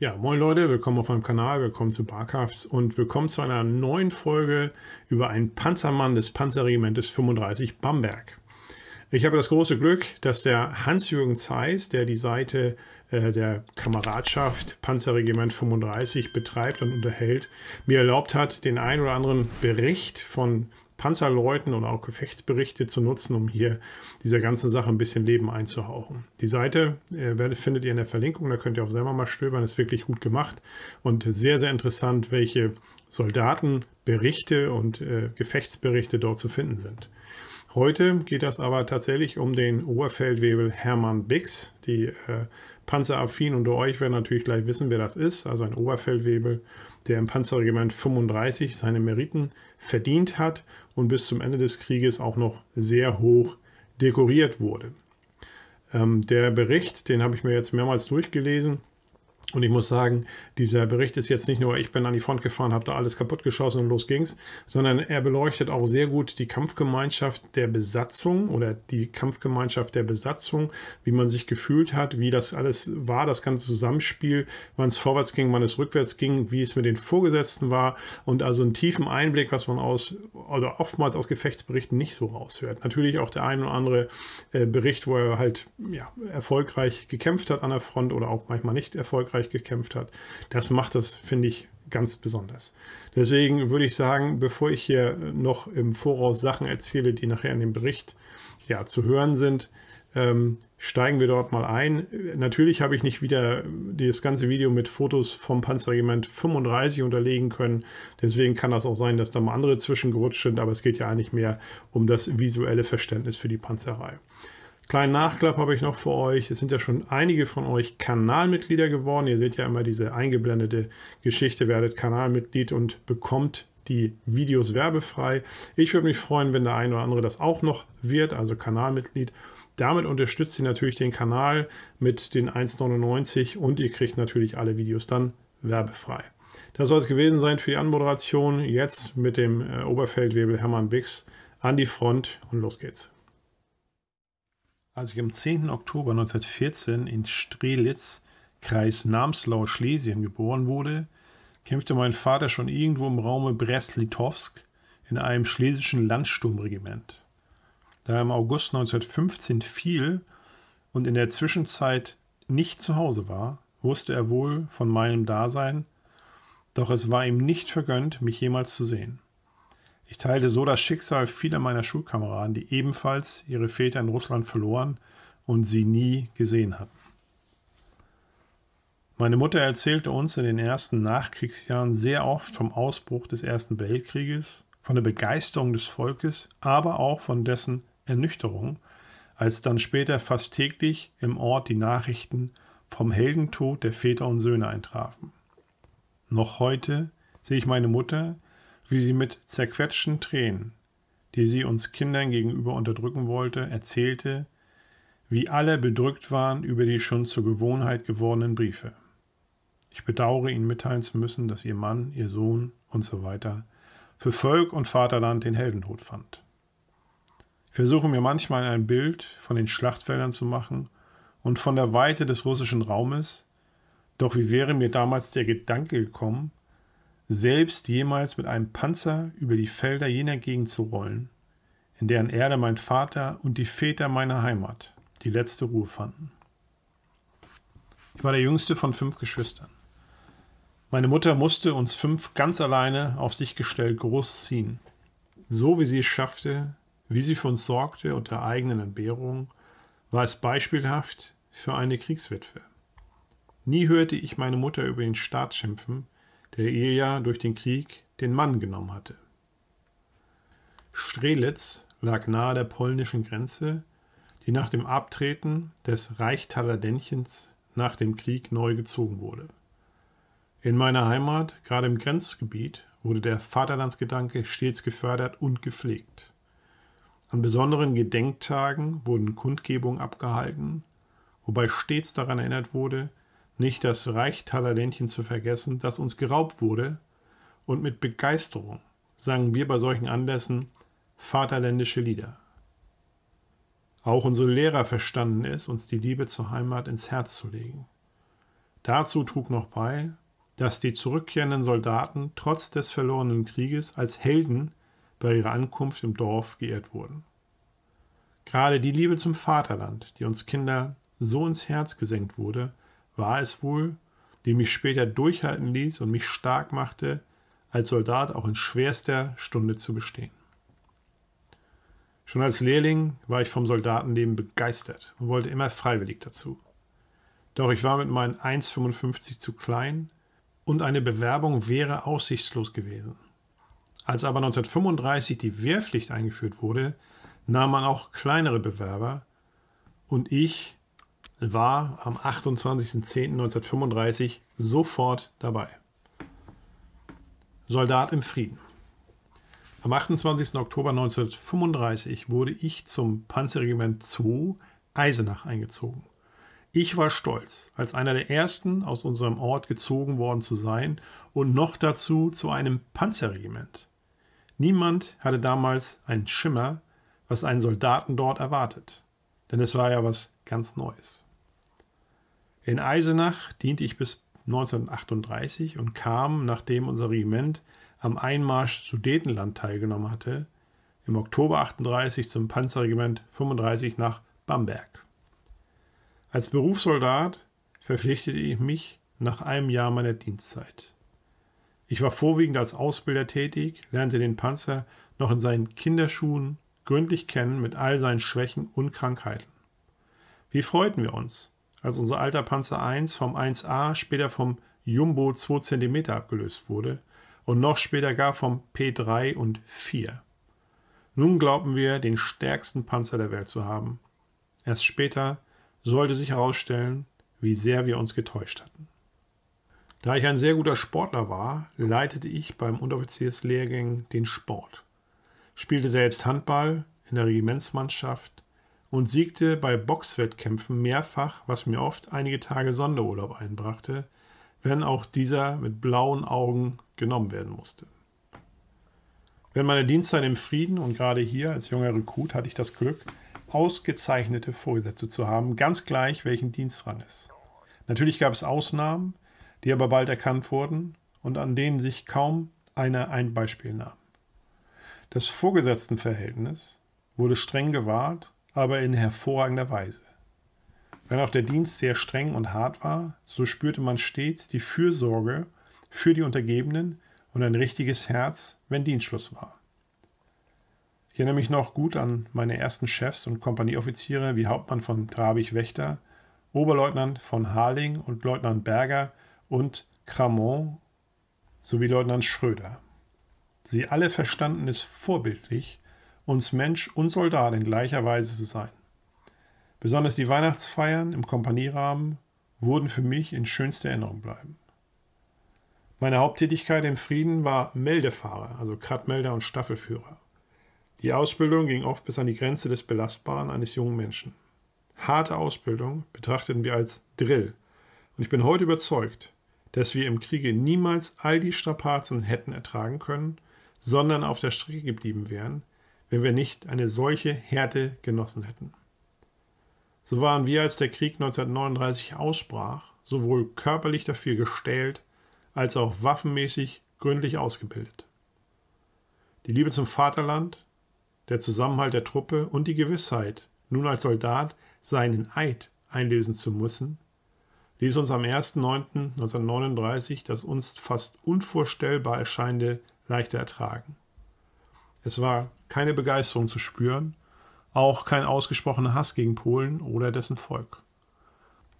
Ja, moin Leute, willkommen auf meinem Kanal, willkommen zu Barkrafts und willkommen zu einer neuen Folge über einen Panzermann des Panzerregimentes 35 Bamberg. Ich habe das große Glück, dass der Hans-Jürgen Zeiss, der die Seite äh, der Kameradschaft Panzerregiment 35 betreibt und unterhält, mir erlaubt hat, den ein oder anderen Bericht von Panzerleuten und auch Gefechtsberichte zu nutzen, um hier dieser ganzen Sache ein bisschen Leben einzuhauchen. Die Seite äh, findet ihr in der Verlinkung, da könnt ihr auch selber mal stöbern, ist wirklich gut gemacht und sehr, sehr interessant, welche Soldatenberichte und äh, Gefechtsberichte dort zu finden sind. Heute geht das aber tatsächlich um den Oberfeldwebel Hermann Bix. Die äh, Panzeraffinen unter euch werden natürlich gleich wissen, wer das ist, also ein Oberfeldwebel der im Panzerregiment 35 seine Meriten verdient hat und bis zum Ende des Krieges auch noch sehr hoch dekoriert wurde. Ähm, der Bericht, den habe ich mir jetzt mehrmals durchgelesen, und ich muss sagen, dieser Bericht ist jetzt nicht nur, ich bin an die Front gefahren, habe da alles kaputt geschossen und los ging's, sondern er beleuchtet auch sehr gut die Kampfgemeinschaft der Besatzung oder die Kampfgemeinschaft der Besatzung, wie man sich gefühlt hat, wie das alles war, das ganze Zusammenspiel, wann es vorwärts ging, wann es rückwärts ging, wie es mit den Vorgesetzten war und also einen tiefen Einblick, was man aus oder also oftmals aus Gefechtsberichten nicht so raushört. Natürlich auch der ein oder andere äh, Bericht, wo er halt ja, erfolgreich gekämpft hat an der Front oder auch manchmal nicht erfolgreich Frankreich gekämpft hat. Das macht das, finde ich, ganz besonders. Deswegen würde ich sagen, bevor ich hier noch im Voraus Sachen erzähle, die nachher in dem Bericht ja, zu hören sind, ähm, steigen wir dort mal ein. Natürlich habe ich nicht wieder das ganze Video mit Fotos vom Panzerregiment 35 unterlegen können. Deswegen kann das auch sein, dass da mal andere zwischengerutscht sind, aber es geht ja eigentlich mehr um das visuelle Verständnis für die Panzerei. Kleinen Nachklapp habe ich noch für euch. Es sind ja schon einige von euch Kanalmitglieder geworden. Ihr seht ja immer diese eingeblendete Geschichte, werdet Kanalmitglied und bekommt die Videos werbefrei. Ich würde mich freuen, wenn der eine oder andere das auch noch wird, also Kanalmitglied. Damit unterstützt ihr natürlich den Kanal mit den 1,99 und ihr kriegt natürlich alle Videos dann werbefrei. Das soll es gewesen sein für die Anmoderation. Jetzt mit dem äh, Oberfeldwebel Hermann Bix an die Front und los geht's. Als ich am 10. Oktober 1914 in Strelitz, Kreis Namslau, Schlesien geboren wurde, kämpfte mein Vater schon irgendwo im Raume Brest-Litovsk in einem schlesischen Landsturmregiment. Da er im August 1915 fiel und in der Zwischenzeit nicht zu Hause war, wusste er wohl von meinem Dasein, doch es war ihm nicht vergönnt, mich jemals zu sehen. Ich teilte so das Schicksal vieler meiner Schulkameraden, die ebenfalls ihre Väter in Russland verloren und sie nie gesehen hatten. Meine Mutter erzählte uns in den ersten Nachkriegsjahren sehr oft vom Ausbruch des Ersten Weltkrieges, von der Begeisterung des Volkes, aber auch von dessen Ernüchterung, als dann später fast täglich im Ort die Nachrichten vom Heldentod der Väter und Söhne eintrafen. Noch heute sehe ich meine Mutter, wie sie mit zerquetschten Tränen, die sie uns Kindern gegenüber unterdrücken wollte, erzählte, wie alle bedrückt waren über die schon zur Gewohnheit gewordenen Briefe. Ich bedauere Ihnen mitteilen zu müssen, dass Ihr Mann, Ihr Sohn und so weiter für Volk und Vaterland den Heldentod fand. Ich versuche mir manchmal ein Bild von den Schlachtfeldern zu machen und von der Weite des russischen Raumes, doch wie wäre mir damals der Gedanke gekommen, selbst jemals mit einem Panzer über die Felder jener Gegend zu rollen, in deren Erde mein Vater und die Väter meiner Heimat die letzte Ruhe fanden. Ich war der jüngste von fünf Geschwistern. Meine Mutter musste uns fünf ganz alleine auf sich gestellt großziehen, so wie sie es schaffte, wie sie für uns sorgte unter eigenen Entbehrungen, war es beispielhaft für eine Kriegswitwe. Nie hörte ich meine Mutter über den Staat schimpfen, der ihr ja durch den Krieg den Mann genommen hatte. Strelitz lag nahe der polnischen Grenze, die nach dem Abtreten des Reichstaler Dännchens nach dem Krieg neu gezogen wurde. In meiner Heimat, gerade im Grenzgebiet, wurde der Vaterlandsgedanke stets gefördert und gepflegt. An besonderen Gedenktagen wurden Kundgebungen abgehalten, wobei stets daran erinnert wurde, nicht das Reich Talerländchen zu vergessen, das uns geraubt wurde, und mit Begeisterung sangen wir bei solchen Anlässen vaterländische Lieder. Auch unsere Lehrer verstanden es, uns die Liebe zur Heimat ins Herz zu legen. Dazu trug noch bei, dass die zurückkehrenden Soldaten trotz des verlorenen Krieges als Helden bei ihrer Ankunft im Dorf geehrt wurden. Gerade die Liebe zum Vaterland, die uns Kinder so ins Herz gesenkt wurde, war es wohl, die mich später durchhalten ließ und mich stark machte, als Soldat auch in schwerster Stunde zu bestehen. Schon als Lehrling war ich vom Soldatenleben begeistert und wollte immer freiwillig dazu. Doch ich war mit meinen 1,55 zu klein und eine Bewerbung wäre aussichtslos gewesen. Als aber 1935 die Wehrpflicht eingeführt wurde, nahm man auch kleinere Bewerber und ich war am 28.10.1935 sofort dabei. Soldat im Frieden. Am 28. Oktober 1935 wurde ich zum Panzerregiment 2 Eisenach eingezogen. Ich war stolz, als einer der ersten aus unserem Ort gezogen worden zu sein und noch dazu zu einem Panzerregiment. Niemand hatte damals einen Schimmer, was einen Soldaten dort erwartet, denn es war ja was ganz Neues. In Eisenach diente ich bis 1938 und kam, nachdem unser Regiment am Einmarsch Sudetenland teilgenommen hatte, im Oktober 38 zum Panzerregiment 35 nach Bamberg. Als Berufssoldat verpflichtete ich mich nach einem Jahr meiner Dienstzeit. Ich war vorwiegend als Ausbilder tätig, lernte den Panzer noch in seinen Kinderschuhen gründlich kennen mit all seinen Schwächen und Krankheiten. Wie freuten wir uns, als unser alter Panzer 1 vom 1A, später vom Jumbo 2 cm abgelöst wurde und noch später gar vom P3 und 4. Nun glauben wir, den stärksten Panzer der Welt zu haben. Erst später sollte sich herausstellen, wie sehr wir uns getäuscht hatten. Da ich ein sehr guter Sportler war, leitete ich beim Unteroffizierslehrgang den Sport, spielte selbst Handball in der Regimentsmannschaft, und siegte bei Boxwettkämpfen mehrfach, was mir oft einige Tage Sonderurlaub einbrachte, wenn auch dieser mit blauen Augen genommen werden musste. Wenn meine Dienstzeit im Frieden und gerade hier als junger Rekrut hatte ich das Glück, ausgezeichnete Vorgesetzte zu haben, ganz gleich welchen Dienstrang es. Natürlich gab es Ausnahmen, die aber bald erkannt wurden und an denen sich kaum einer ein Beispiel nahm. Das Vorgesetztenverhältnis wurde streng gewahrt aber in hervorragender Weise. Wenn auch der Dienst sehr streng und hart war, so spürte man stets die Fürsorge für die Untergebenen und ein richtiges Herz, wenn Dienstschluss war. Ich erinnere mich noch gut an meine ersten Chefs und Kompanieoffiziere wie Hauptmann von Trabich-Wächter, Oberleutnant von Harling und Leutnant Berger und Cramont sowie Leutnant Schröder. Sie alle verstanden es vorbildlich, uns Mensch und Soldat in gleicher Weise zu sein. Besonders die Weihnachtsfeiern im Kompanierahmen wurden für mich in schönster Erinnerung bleiben. Meine Haupttätigkeit im Frieden war Meldefahrer, also Kratmelder und Staffelführer. Die Ausbildung ging oft bis an die Grenze des Belastbaren eines jungen Menschen. Harte Ausbildung betrachteten wir als Drill. Und ich bin heute überzeugt, dass wir im Kriege niemals all die Strapazen hätten ertragen können, sondern auf der Strecke geblieben wären, wenn wir nicht eine solche Härte genossen hätten. So waren wir, als der Krieg 1939 ausbrach, sowohl körperlich dafür gestählt, als auch waffenmäßig gründlich ausgebildet. Die Liebe zum Vaterland, der Zusammenhalt der Truppe und die Gewissheit, nun als Soldat seinen Eid einlösen zu müssen, ließ uns am 1.9.1939 das uns fast unvorstellbar erscheinende leichter ertragen. Es war keine Begeisterung zu spüren, auch kein ausgesprochener Hass gegen Polen oder dessen Volk.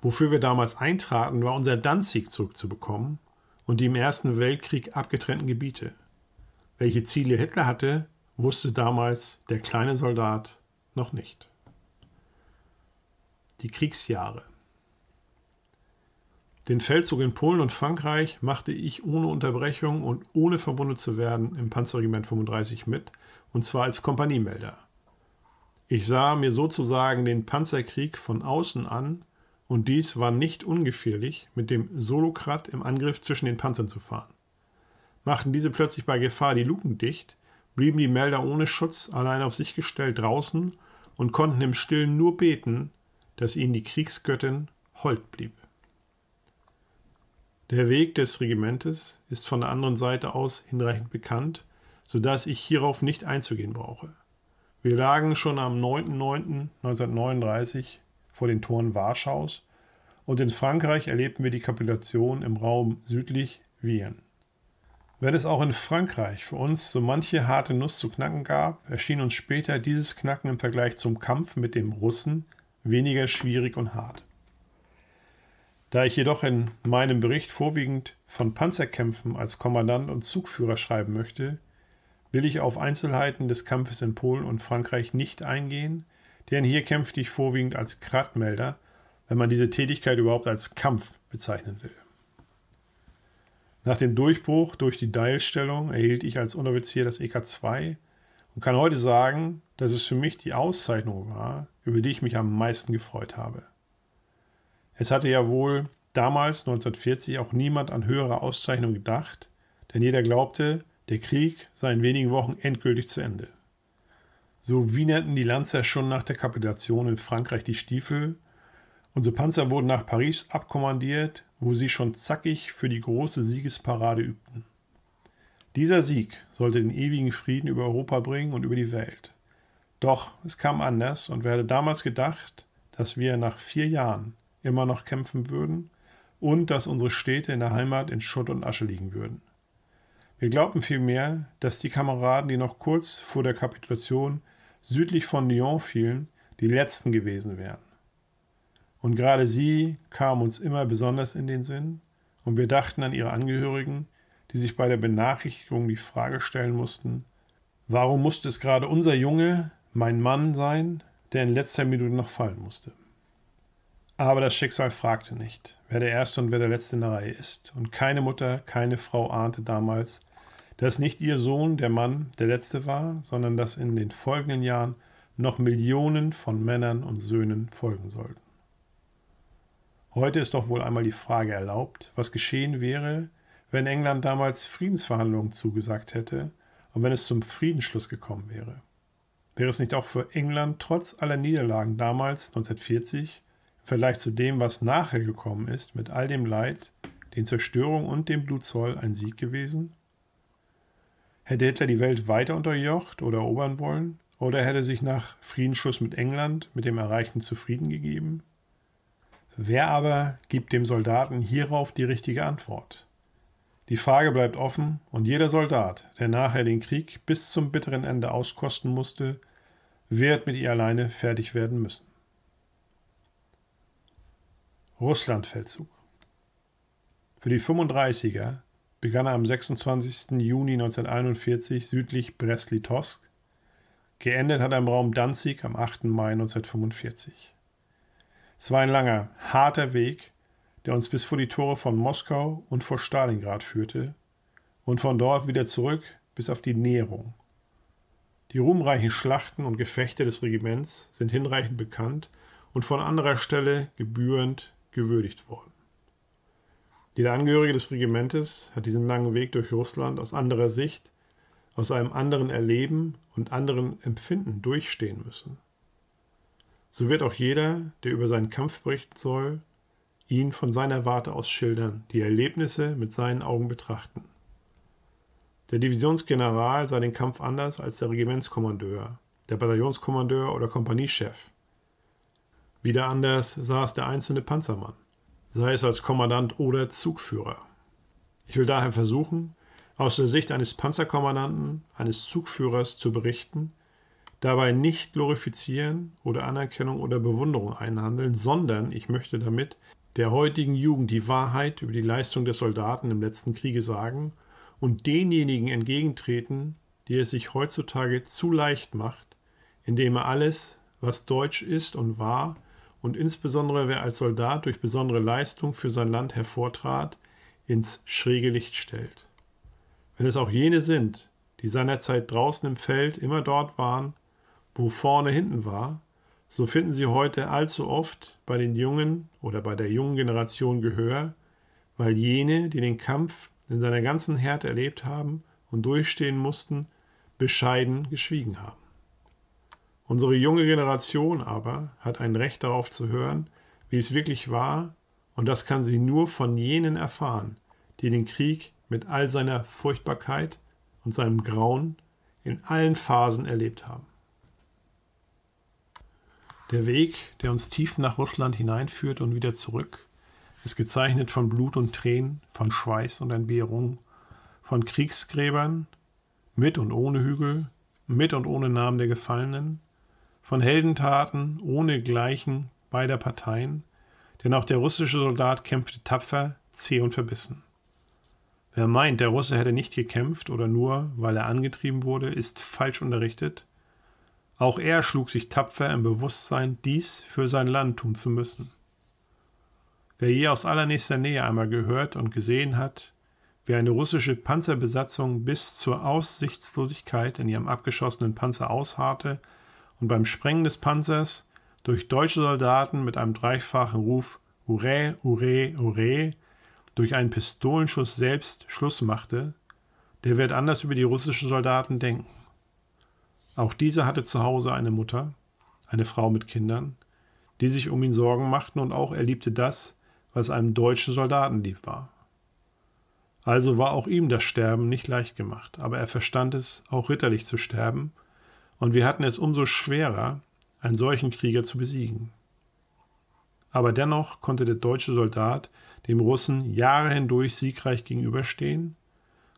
Wofür wir damals eintraten, war unser Danzig zurückzubekommen und die im Ersten Weltkrieg abgetrennten Gebiete. Welche Ziele Hitler hatte, wusste damals der kleine Soldat noch nicht. Die Kriegsjahre. Den Feldzug in Polen und Frankreich machte ich ohne Unterbrechung und ohne verwundet zu werden im Panzerregiment 35 mit, und zwar als Kompaniemelder. Ich sah mir sozusagen den Panzerkrieg von außen an, und dies war nicht ungefährlich, mit dem Solokrad im Angriff zwischen den Panzern zu fahren. Machten diese plötzlich bei Gefahr die Luken dicht, blieben die Melder ohne Schutz allein auf sich gestellt draußen und konnten im Stillen nur beten, dass ihnen die Kriegsgöttin hold blieb. Der Weg des Regimentes ist von der anderen Seite aus hinreichend bekannt, sodass ich hierauf nicht einzugehen brauche. Wir lagen schon am 9.9.1939 vor den Toren Warschaus und in Frankreich erlebten wir die Kapitulation im Raum südlich Wien. Wenn es auch in Frankreich für uns so manche harte Nuss zu knacken gab, erschien uns später dieses Knacken im Vergleich zum Kampf mit dem Russen weniger schwierig und hart. Da ich jedoch in meinem Bericht vorwiegend von Panzerkämpfen als Kommandant und Zugführer schreiben möchte, will ich auf Einzelheiten des Kampfes in Polen und Frankreich nicht eingehen, denn hier kämpfte ich vorwiegend als Gradmelder, wenn man diese Tätigkeit überhaupt als Kampf bezeichnen will. Nach dem Durchbruch durch die Deilstellung erhielt ich als Unteroffizier das EK2 und kann heute sagen, dass es für mich die Auszeichnung war, über die ich mich am meisten gefreut habe. Es hatte ja wohl damals 1940 auch niemand an höhere Auszeichnung gedacht, denn jeder glaubte, der Krieg sei in wenigen Wochen endgültig zu Ende. So wienerten die Lanzer schon nach der Kapitulation in Frankreich die Stiefel, unsere Panzer wurden nach Paris abkommandiert, wo sie schon zackig für die große Siegesparade übten. Dieser Sieg sollte den ewigen Frieden über Europa bringen und über die Welt. Doch es kam anders und werde damals gedacht, dass wir nach vier Jahren immer noch kämpfen würden und dass unsere Städte in der Heimat in Schutt und Asche liegen würden. Wir glaubten vielmehr, dass die Kameraden, die noch kurz vor der Kapitulation südlich von Lyon fielen, die letzten gewesen wären. Und gerade sie kamen uns immer besonders in den Sinn, und wir dachten an ihre Angehörigen, die sich bei der Benachrichtigung die Frage stellen mussten, warum musste es gerade unser Junge, mein Mann sein, der in letzter Minute noch fallen musste? Aber das Schicksal fragte nicht, wer der Erste und wer der Letzte in der Reihe ist. Und keine Mutter, keine Frau ahnte damals, dass nicht ihr Sohn, der Mann, der Letzte war, sondern dass in den folgenden Jahren noch Millionen von Männern und Söhnen folgen sollten. Heute ist doch wohl einmal die Frage erlaubt, was geschehen wäre, wenn England damals Friedensverhandlungen zugesagt hätte und wenn es zum Friedensschluss gekommen wäre. Wäre es nicht auch für England trotz aller Niederlagen damals 1940 Vielleicht zu dem, was nachher gekommen ist, mit all dem Leid, den Zerstörungen und dem Blutzoll ein Sieg gewesen? Hätte Hitler die Welt weiter unterjocht oder erobern wollen? Oder hätte sich nach Friedensschluss mit England mit dem Erreichten zufrieden gegeben? Wer aber gibt dem Soldaten hierauf die richtige Antwort? Die Frage bleibt offen und jeder Soldat, der nachher den Krieg bis zum bitteren Ende auskosten musste, wird mit ihr alleine fertig werden müssen. Russlandfeldzug. Für die 35er begann er am 26. Juni 1941 südlich Brest-Litovsk. Geendet hat er im Raum Danzig am 8. Mai 1945. Es war ein langer, harter Weg, der uns bis vor die Tore von Moskau und vor Stalingrad führte und von dort wieder zurück bis auf die Näherung. Die ruhmreichen Schlachten und Gefechte des Regiments sind hinreichend bekannt und von anderer Stelle gebührend gewürdigt worden. Jeder Angehörige des Regimentes hat diesen langen Weg durch Russland aus anderer Sicht, aus einem anderen Erleben und anderen Empfinden durchstehen müssen. So wird auch jeder, der über seinen Kampf berichten soll, ihn von seiner Warte aus schildern, die Erlebnisse mit seinen Augen betrachten. Der Divisionsgeneral sah den Kampf anders als der Regimentskommandeur, der Bataillonskommandeur oder Kompaniechef. Wieder anders saß der einzelne Panzermann, sei es als Kommandant oder Zugführer. Ich will daher versuchen, aus der Sicht eines Panzerkommandanten, eines Zugführers zu berichten, dabei nicht glorifizieren oder Anerkennung oder Bewunderung einhandeln, sondern ich möchte damit der heutigen Jugend die Wahrheit über die Leistung der Soldaten im letzten Kriege sagen und denjenigen entgegentreten, die es sich heutzutage zu leicht macht, indem er alles, was deutsch ist und war, und insbesondere wer als Soldat durch besondere Leistung für sein Land hervortrat, ins schräge Licht stellt. Wenn es auch jene sind, die seinerzeit draußen im Feld immer dort waren, wo vorne hinten war, so finden sie heute allzu oft bei den Jungen oder bei der jungen Generation Gehör, weil jene, die den Kampf in seiner ganzen Härte erlebt haben und durchstehen mussten, bescheiden geschwiegen haben. Unsere junge Generation aber hat ein Recht darauf zu hören, wie es wirklich war, und das kann sie nur von jenen erfahren, die den Krieg mit all seiner Furchtbarkeit und seinem Grauen in allen Phasen erlebt haben. Der Weg, der uns tief nach Russland hineinführt und wieder zurück, ist gezeichnet von Blut und Tränen, von Schweiß und Entbehrung, von Kriegsgräbern, mit und ohne Hügel, mit und ohne Namen der Gefallenen, von Heldentaten ohne Gleichen beider Parteien, denn auch der russische Soldat kämpfte tapfer, zäh und verbissen. Wer meint, der Russe hätte nicht gekämpft oder nur, weil er angetrieben wurde, ist falsch unterrichtet. Auch er schlug sich tapfer im Bewusstsein, dies für sein Land tun zu müssen. Wer je aus allernächster Nähe einmal gehört und gesehen hat, wie eine russische Panzerbesatzung bis zur Aussichtslosigkeit in ihrem abgeschossenen Panzer ausharrte und beim Sprengen des Panzers durch deutsche Soldaten mit einem dreifachen Ruf Hurrä, Hurrä, Hurrä durch einen Pistolenschuss selbst Schluss machte, der wird anders über die russischen Soldaten denken. Auch dieser hatte zu Hause eine Mutter, eine Frau mit Kindern, die sich um ihn Sorgen machten und auch er liebte das, was einem deutschen Soldaten lieb war. Also war auch ihm das Sterben nicht leicht gemacht, aber er verstand es, auch ritterlich zu sterben – und wir hatten es umso schwerer, einen solchen Krieger zu besiegen. Aber dennoch konnte der deutsche Soldat dem Russen Jahre hindurch siegreich gegenüberstehen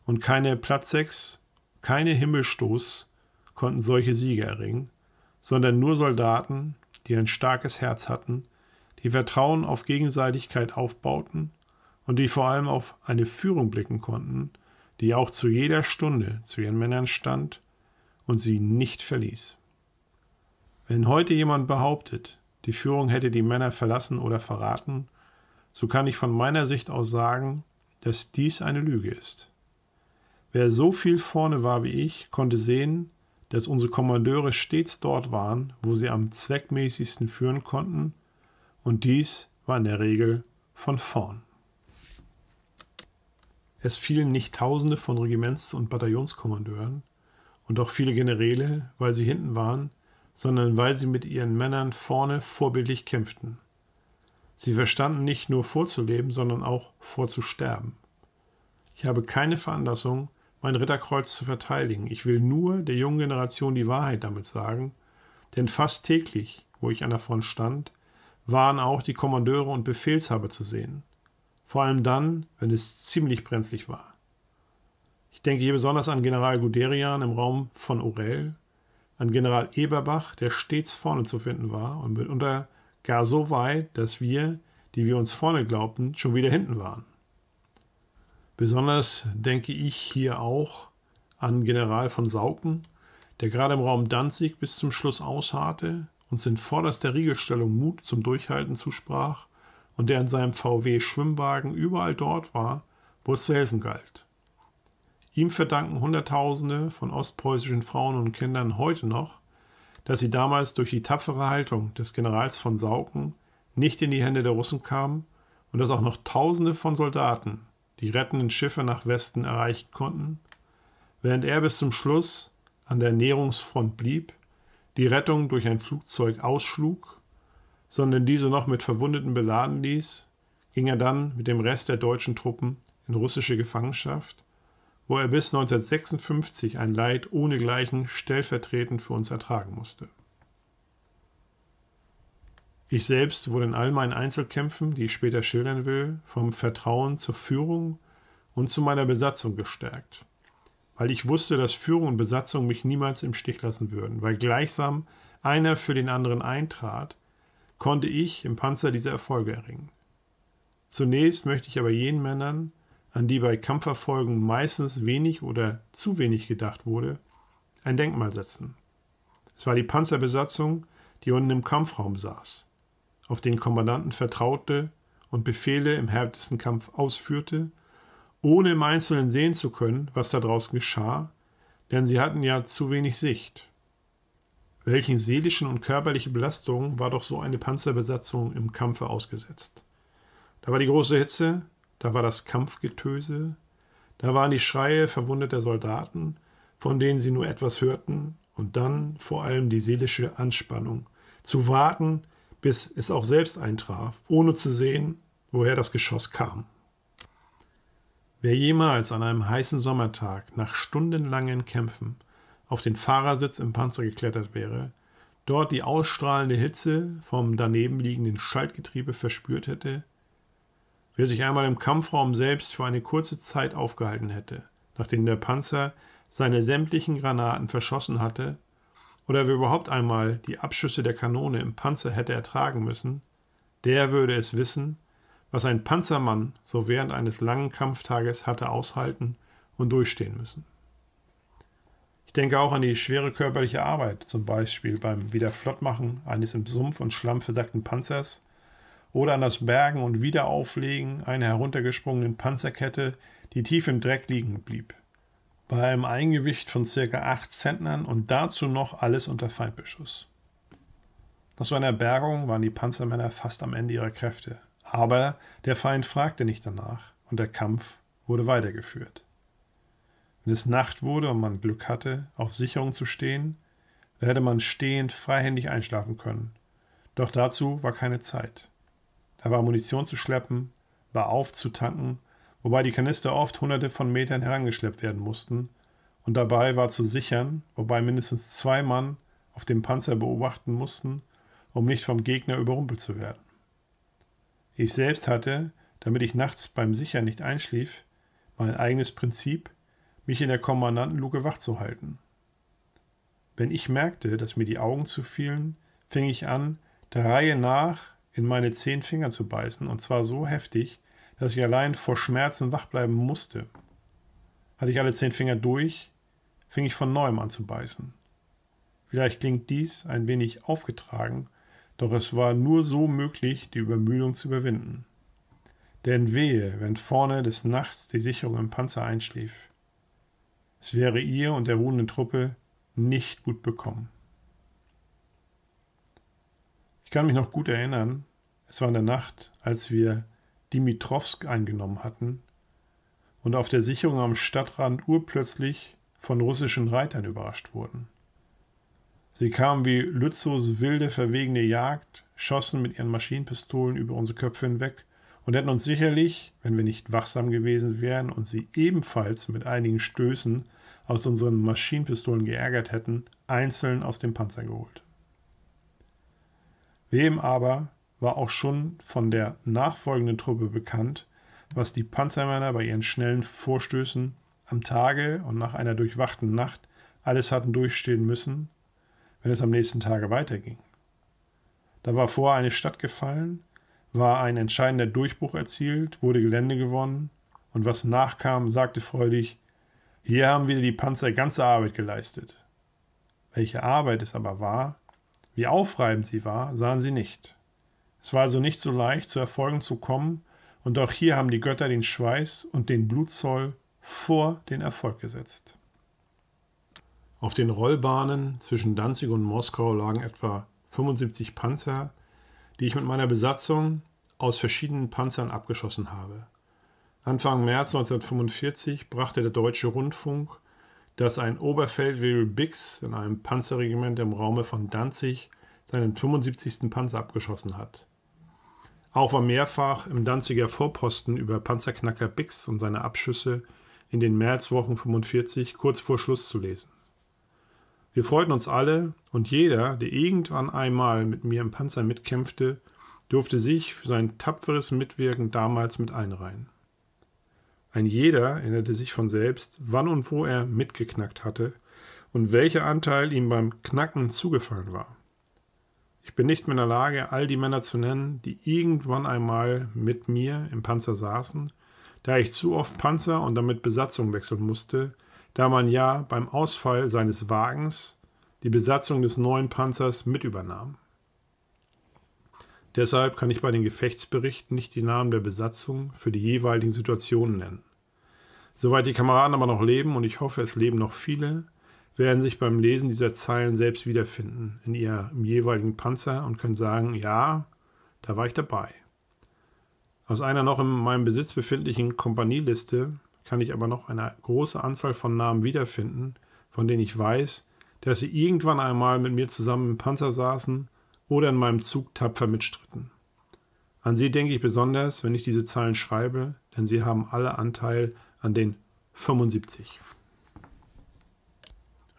und keine Platzsechs, keine Himmelstoß konnten solche Siege erringen, sondern nur Soldaten, die ein starkes Herz hatten, die Vertrauen auf Gegenseitigkeit aufbauten und die vor allem auf eine Führung blicken konnten, die auch zu jeder Stunde zu ihren Männern stand und sie nicht verließ. Wenn heute jemand behauptet, die Führung hätte die Männer verlassen oder verraten, so kann ich von meiner Sicht aus sagen, dass dies eine Lüge ist. Wer so viel vorne war wie ich, konnte sehen, dass unsere Kommandeure stets dort waren, wo sie am zweckmäßigsten führen konnten, und dies war in der Regel von vorn. Es fielen nicht Tausende von Regiments- und Bataillonskommandeuren, und auch viele Generäle, weil sie hinten waren, sondern weil sie mit ihren Männern vorne vorbildlich kämpften. Sie verstanden nicht nur vorzuleben, sondern auch vorzusterben. Ich habe keine Veranlassung, mein Ritterkreuz zu verteidigen. Ich will nur der jungen Generation die Wahrheit damit sagen, denn fast täglich, wo ich an der Front stand, waren auch die Kommandeure und Befehlshaber zu sehen. Vor allem dann, wenn es ziemlich brenzlig war. Ich denke hier besonders an General Guderian im Raum von Orel, an General Eberbach, der stets vorne zu finden war und mitunter gar so weit, dass wir, die wir uns vorne glaubten, schon wieder hinten waren. Besonders denke ich hier auch an General von Sauken, der gerade im Raum Danzig bis zum Schluss ausharrte, uns in vorderster Riegelstellung Mut zum Durchhalten zusprach und der in seinem VW Schwimmwagen überall dort war, wo es zu helfen galt. Ihm verdanken Hunderttausende von ostpreußischen Frauen und Kindern heute noch, dass sie damals durch die tapfere Haltung des Generals von Sauken nicht in die Hände der Russen kamen und dass auch noch Tausende von Soldaten die rettenden Schiffe nach Westen erreichen konnten, während er bis zum Schluss an der Ernährungsfront blieb, die Rettung durch ein Flugzeug ausschlug, sondern diese noch mit Verwundeten beladen ließ, ging er dann mit dem Rest der deutschen Truppen in russische Gefangenschaft wo er bis 1956 ein Leid ohnegleichen stellvertretend für uns ertragen musste. Ich selbst wurde in all meinen Einzelkämpfen, die ich später schildern will, vom Vertrauen zur Führung und zu meiner Besatzung gestärkt, weil ich wusste, dass Führung und Besatzung mich niemals im Stich lassen würden, weil gleichsam einer für den anderen eintrat, konnte ich im Panzer diese Erfolge erringen. Zunächst möchte ich aber jenen Männern, an die bei Kampferfolgen meistens wenig oder zu wenig gedacht wurde, ein Denkmal setzen. Es war die Panzerbesatzung, die unten im Kampfraum saß, auf den Kommandanten vertraute und Befehle im härtesten Kampf ausführte, ohne im Einzelnen sehen zu können, was da draußen geschah, denn sie hatten ja zu wenig Sicht. Welchen seelischen und körperlichen Belastungen war doch so eine Panzerbesatzung im Kampfe ausgesetzt? Da war die große Hitze, da war das Kampfgetöse, da waren die Schreie verwundeter Soldaten, von denen sie nur etwas hörten, und dann vor allem die seelische Anspannung, zu warten, bis es auch selbst eintraf, ohne zu sehen, woher das Geschoss kam. Wer jemals an einem heißen Sommertag nach stundenlangen Kämpfen auf den Fahrersitz im Panzer geklettert wäre, dort die ausstrahlende Hitze vom daneben liegenden Schaltgetriebe verspürt hätte, Wer sich einmal im Kampfraum selbst für eine kurze Zeit aufgehalten hätte, nachdem der Panzer seine sämtlichen Granaten verschossen hatte, oder wer überhaupt einmal die Abschüsse der Kanone im Panzer hätte ertragen müssen, der würde es wissen, was ein Panzermann so während eines langen Kampftages hatte aushalten und durchstehen müssen. Ich denke auch an die schwere körperliche Arbeit, zum Beispiel beim Wiederflottmachen eines im Sumpf und Schlamm versackten Panzers oder an das Bergen und Wiederauflegen einer heruntergesprungenen Panzerkette, die tief im Dreck liegen blieb. Bei einem Eingewicht von circa acht Zentnern und dazu noch alles unter Feindbeschuss. Nach so einer Bergung waren die Panzermänner fast am Ende ihrer Kräfte. Aber der Feind fragte nicht danach und der Kampf wurde weitergeführt. Wenn es Nacht wurde und man Glück hatte, auf Sicherung zu stehen, da hätte man stehend freihändig einschlafen können. Doch dazu war keine Zeit. Da war Munition zu schleppen, war aufzutanken, wobei die Kanister oft hunderte von Metern herangeschleppt werden mussten, und dabei war zu sichern, wobei mindestens zwei Mann auf dem Panzer beobachten mussten, um nicht vom Gegner überrumpelt zu werden. Ich selbst hatte, damit ich nachts beim Sichern nicht einschlief, mein eigenes Prinzip, mich in der Kommandantenluke wach zu halten. Wenn ich merkte, dass mir die Augen zu fielen, fing ich an, der Reihe nach in meine zehn Finger zu beißen, und zwar so heftig, dass ich allein vor Schmerzen wach bleiben musste. Hatte ich alle zehn Finger durch, fing ich von neuem an zu beißen. Vielleicht klingt dies ein wenig aufgetragen, doch es war nur so möglich, die Übermüdung zu überwinden. Denn wehe, wenn vorne des Nachts die Sicherung im Panzer einschlief. Es wäre ihr und der ruhenden Truppe nicht gut bekommen kann mich noch gut erinnern, es war in der Nacht, als wir Dimitrovsk eingenommen hatten und auf der Sicherung am Stadtrand urplötzlich von russischen Reitern überrascht wurden. Sie kamen wie Lützos wilde, verwegene Jagd, schossen mit ihren Maschinenpistolen über unsere Köpfe hinweg und hätten uns sicherlich, wenn wir nicht wachsam gewesen wären und sie ebenfalls mit einigen Stößen aus unseren Maschinenpistolen geärgert hätten, einzeln aus dem Panzer geholt. Wem aber war auch schon von der nachfolgenden Truppe bekannt, was die Panzermänner bei ihren schnellen Vorstößen am Tage und nach einer durchwachten Nacht alles hatten durchstehen müssen, wenn es am nächsten Tage weiterging. Da war vor eine Stadt gefallen, war ein entscheidender Durchbruch erzielt, wurde Gelände gewonnen, und was nachkam, sagte freudig, hier haben wieder die Panzer ganze Arbeit geleistet. Welche Arbeit es aber war, wie aufreibend sie war, sahen sie nicht. Es war also nicht so leicht, zu Erfolgen zu kommen, und auch hier haben die Götter den Schweiß und den Blutzoll vor den Erfolg gesetzt. Auf den Rollbahnen zwischen Danzig und Moskau lagen etwa 75 Panzer, die ich mit meiner Besatzung aus verschiedenen Panzern abgeschossen habe. Anfang März 1945 brachte der deutsche Rundfunk dass ein Oberfeldwebel Bix in einem Panzerregiment im Raume von Danzig seinen 75. Panzer abgeschossen hat. Auch war mehrfach im Danziger Vorposten über Panzerknacker Bix und seine Abschüsse in den Märzwochen 45 kurz vor Schluss zu lesen. Wir freuten uns alle und jeder, der irgendwann einmal mit mir im Panzer mitkämpfte, durfte sich für sein tapferes Mitwirken damals mit einreihen. Ein jeder erinnerte sich von selbst, wann und wo er mitgeknackt hatte und welcher Anteil ihm beim Knacken zugefallen war. Ich bin nicht mehr in der Lage, all die Männer zu nennen, die irgendwann einmal mit mir im Panzer saßen, da ich zu oft Panzer und damit Besatzung wechseln musste, da man ja beim Ausfall seines Wagens die Besatzung des neuen Panzers mit übernahm. Deshalb kann ich bei den Gefechtsberichten nicht die Namen der Besatzung für die jeweiligen Situationen nennen. Soweit die Kameraden aber noch leben, und ich hoffe, es leben noch viele, werden sich beim Lesen dieser Zeilen selbst wiederfinden in ihrem jeweiligen Panzer und können sagen, ja, da war ich dabei. Aus einer noch in meinem Besitz befindlichen Kompanieliste kann ich aber noch eine große Anzahl von Namen wiederfinden, von denen ich weiß, dass sie irgendwann einmal mit mir zusammen im Panzer saßen oder in meinem Zug tapfer mitstritten. An sie denke ich besonders, wenn ich diese Zeilen schreibe, denn sie haben alle Anteil an den 75.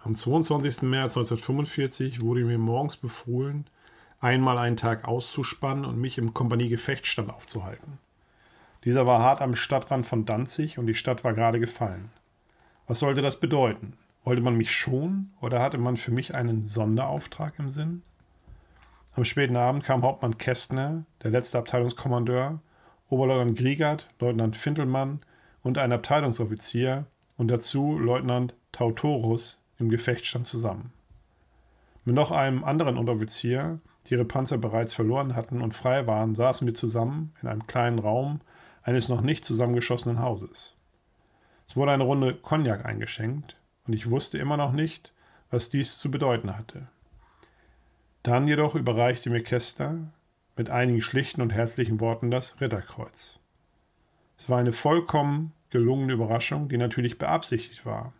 Am 22. März 1945 wurde mir morgens befohlen, einmal einen Tag auszuspannen und mich im Kompaniegefechtsstand aufzuhalten. Dieser war hart am Stadtrand von Danzig und die Stadt war gerade gefallen. Was sollte das bedeuten? Wollte man mich schonen oder hatte man für mich einen Sonderauftrag im Sinn? Am späten Abend kam Hauptmann Kästner, der letzte Abteilungskommandeur, Oberleutnant Griegert, Leutnant Fintelmann, und ein Abteilungsoffizier und dazu Leutnant Tautorus im Gefecht stand zusammen. Mit noch einem anderen Unteroffizier, die ihre Panzer bereits verloren hatten und frei waren, saßen wir zusammen in einem kleinen Raum eines noch nicht zusammengeschossenen Hauses. Es wurde eine Runde Cognac eingeschenkt und ich wusste immer noch nicht, was dies zu bedeuten hatte. Dann jedoch überreichte mir Kester mit einigen schlichten und herzlichen Worten das Ritterkreuz. Es war eine vollkommen gelungene Überraschung, die natürlich beabsichtigt war.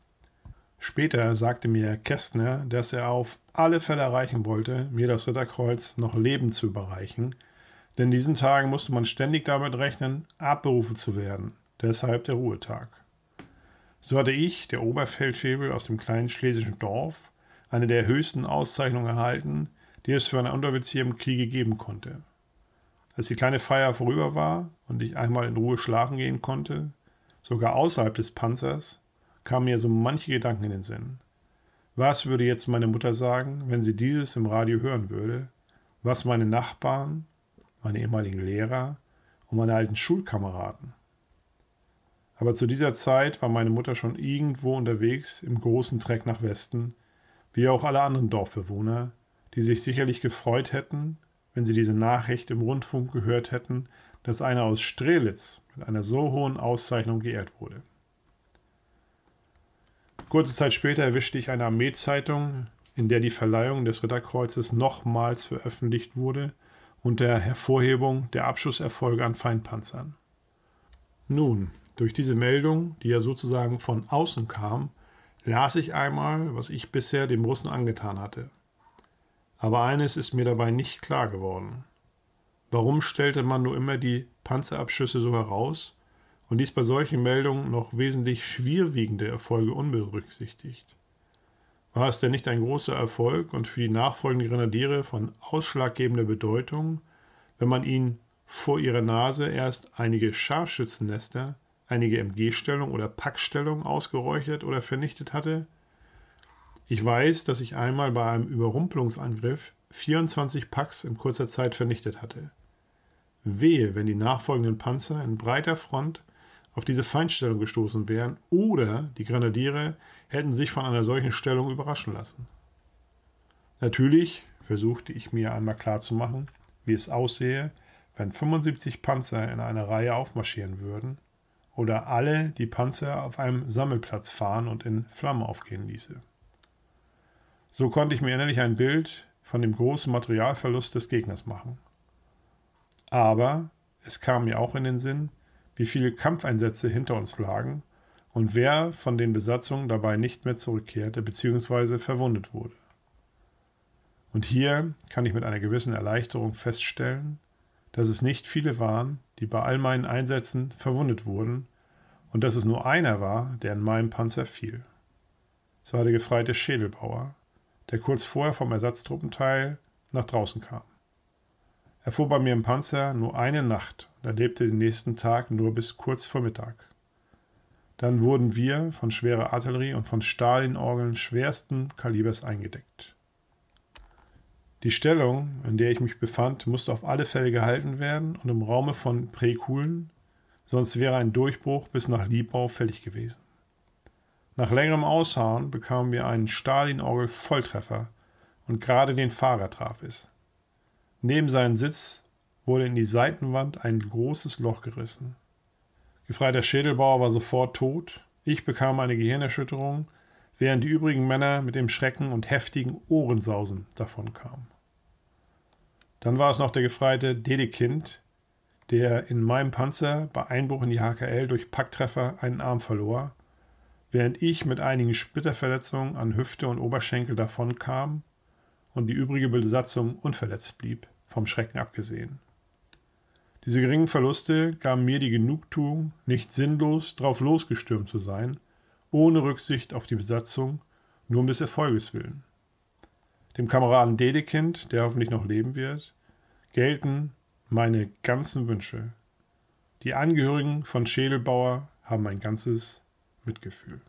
Später sagte mir Kästner, dass er auf alle Fälle erreichen wollte, mir das Ritterkreuz noch lebend zu überreichen, denn in diesen Tagen musste man ständig damit rechnen, abberufen zu werden, deshalb der Ruhetag. So hatte ich, der Oberfeldwebel aus dem kleinen schlesischen Dorf, eine der höchsten Auszeichnungen erhalten, die es für einen Unteroffizier im Kriege geben konnte. Als die kleine Feier vorüber war und ich einmal in Ruhe schlafen gehen konnte, sogar außerhalb des Panzers, kamen mir so manche Gedanken in den Sinn. Was würde jetzt meine Mutter sagen, wenn sie dieses im Radio hören würde? Was meine Nachbarn, meine ehemaligen Lehrer und meine alten Schulkameraden? Aber zu dieser Zeit war meine Mutter schon irgendwo unterwegs im großen Treck nach Westen, wie auch alle anderen Dorfbewohner, die sich sicherlich gefreut hätten, wenn sie diese Nachricht im Rundfunk gehört hätten, dass einer aus Strelitz mit einer so hohen Auszeichnung geehrt wurde. Kurze Zeit später erwischte ich eine Armeezeitung, in der die Verleihung des Ritterkreuzes nochmals veröffentlicht wurde, unter Hervorhebung der Abschusserfolge an Feindpanzern. Nun, durch diese Meldung, die ja sozusagen von außen kam, las ich einmal, was ich bisher dem Russen angetan hatte. Aber eines ist mir dabei nicht klar geworden. Warum stellte man nur immer die Panzerabschüsse so heraus und ließ bei solchen Meldungen noch wesentlich schwerwiegende Erfolge unberücksichtigt? War es denn nicht ein großer Erfolg und für die nachfolgenden Grenadiere von ausschlaggebender Bedeutung, wenn man ihnen vor ihrer Nase erst einige Scharfschützennester, einige MG-Stellung oder Packstellung ausgeräuchert oder vernichtet hatte? Ich weiß, dass ich einmal bei einem Überrumpelungsangriff 24 Packs in kurzer Zeit vernichtet hatte. Wehe, wenn die nachfolgenden Panzer in breiter Front auf diese Feindstellung gestoßen wären oder die Grenadiere hätten sich von einer solchen Stellung überraschen lassen. Natürlich versuchte ich mir einmal klarzumachen, wie es aussehe, wenn 75 Panzer in einer Reihe aufmarschieren würden oder alle die Panzer auf einem Sammelplatz fahren und in Flammen aufgehen ließe. So konnte ich mir innerlich ein Bild von dem großen Materialverlust des Gegners machen. Aber es kam mir auch in den Sinn, wie viele Kampfeinsätze hinter uns lagen und wer von den Besatzungen dabei nicht mehr zurückkehrte bzw. verwundet wurde. Und hier kann ich mit einer gewissen Erleichterung feststellen, dass es nicht viele waren, die bei all meinen Einsätzen verwundet wurden und dass es nur einer war, der in meinem Panzer fiel. Es war der gefreite Schädelbauer, der kurz vorher vom Ersatztruppenteil nach draußen kam. Er fuhr bei mir im Panzer nur eine Nacht und erlebte den nächsten Tag nur bis kurz vor Mittag. Dann wurden wir von schwerer Artillerie und von Stalinorgeln schwersten Kalibers eingedeckt. Die Stellung, in der ich mich befand, musste auf alle Fälle gehalten werden und im Raume von Präkulen, sonst wäre ein Durchbruch bis nach Liebau fällig gewesen. Nach längerem Ausharren bekamen wir einen Stalinorgel-Volltreffer und gerade den Fahrer traf es. Neben seinen Sitz wurde in die Seitenwand ein großes Loch gerissen. Gefreiter Schädelbauer war sofort tot, ich bekam eine Gehirnerschütterung, während die übrigen Männer mit dem Schrecken und heftigen Ohrensausen davonkamen. Dann war es noch der Gefreite Dedekind, der in meinem Panzer bei Einbruch in die HKL durch Packtreffer einen Arm verlor, während ich mit einigen Splitterverletzungen an Hüfte und Oberschenkel davonkam und die übrige Besatzung unverletzt blieb, vom Schrecken abgesehen. Diese geringen Verluste gaben mir die Genugtuung, nicht sinnlos drauf losgestürmt zu sein, ohne Rücksicht auf die Besatzung, nur um des Erfolges willen. Dem Kameraden Dedekind, der hoffentlich noch leben wird, gelten meine ganzen Wünsche. Die Angehörigen von Schädelbauer haben mein ganzes Mitgefühl.